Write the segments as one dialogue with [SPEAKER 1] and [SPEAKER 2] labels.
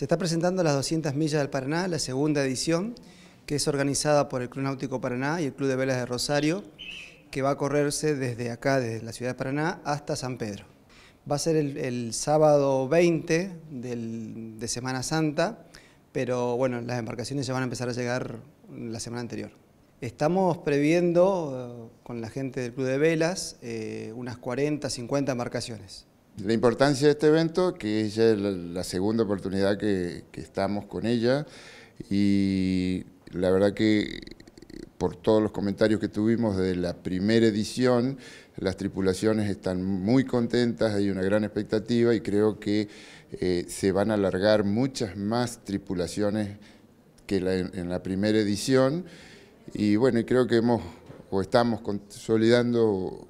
[SPEAKER 1] Se está presentando las 200 millas del Paraná, la segunda edición, que es organizada por el Club Náutico Paraná y el Club de Velas de Rosario, que va a correrse desde acá, desde la ciudad de Paraná, hasta San Pedro. Va a ser el, sábado 20 de Semana Santa, pero bueno, las embarcaciones ya van a empezar a llegar la semana anterior. Estamos previendo eh, con la gente del Club de Velas eh, unas 40, 50 embarcaciones.
[SPEAKER 2] La importancia de este evento, que es la, segunda oportunidad que, estamos con ella, y la verdad que por todos los comentarios que tuvimos de la primera edición, las tripulaciones están muy contentas, hay una gran expectativa y creo que eh, se van a alargar muchas más tripulaciones que en la primera edición. Y bueno, creo que hemos o estamos consolidando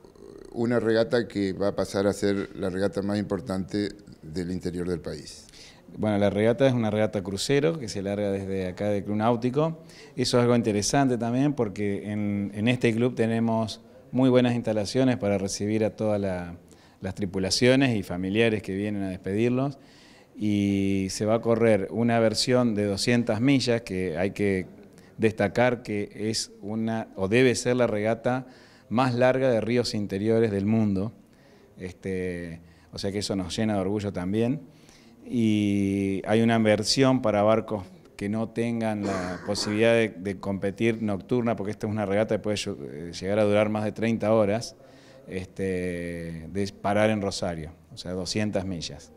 [SPEAKER 2] una regata
[SPEAKER 3] que va a pasar a ser la regata más importante del interior del país. Bueno, la regata es una regata crucero que se larga desde acá del Club Náutico. Eso es algo interesante también porque en, este club tenemos muy buenas instalaciones para recibir a todas las tripulaciones y familiares que vienen a despedirlos. Y se va a correr una versión de 200 millas que hay que destacar que es una o debe ser la regata más larga de ríos interiores del mundo. Este, o sea que eso nos llena de orgullo también. Y hay una inversión para barcos que no tengan la posibilidad de, competir nocturna, porque esta es una regata que puede eh, llegar a durar más de 30 horas, este, de parar en Rosario, o sea, 200 millas.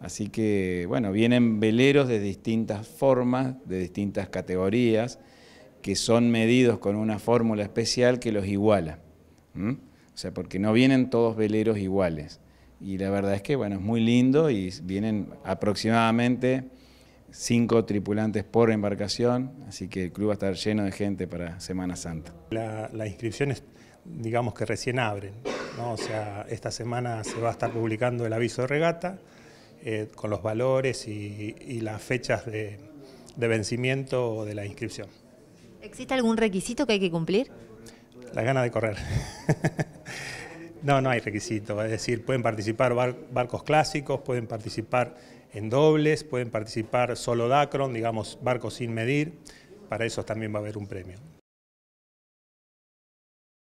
[SPEAKER 3] Así que, bueno, vienen veleros de distintas formas, de distintas categorías, que son medidos con una fórmula especial que los iguala. O sea, porque no vienen todos veleros iguales. Y la verdad es que, bueno, es muy lindo y vienen aproximadamente cinco tripulantes por embarcación, así que el club va a estar lleno de gente para Semana Santa.
[SPEAKER 4] Las inscripciones, digamos que recién abren, ¿no? o sea, esta semana se va a estar publicando el aviso de regata eh, con los valores y, las fechas de vencimiento de la inscripción.
[SPEAKER 2] ¿Existe algún requisito que hay que cumplir?
[SPEAKER 4] La gana de correr. no, no hay requisito. Es decir, pueden participar barcos clásicos, pueden participar en dobles, pueden participar solo Dacron, digamos, barcos sin medir. Para eso también va a haber un premio.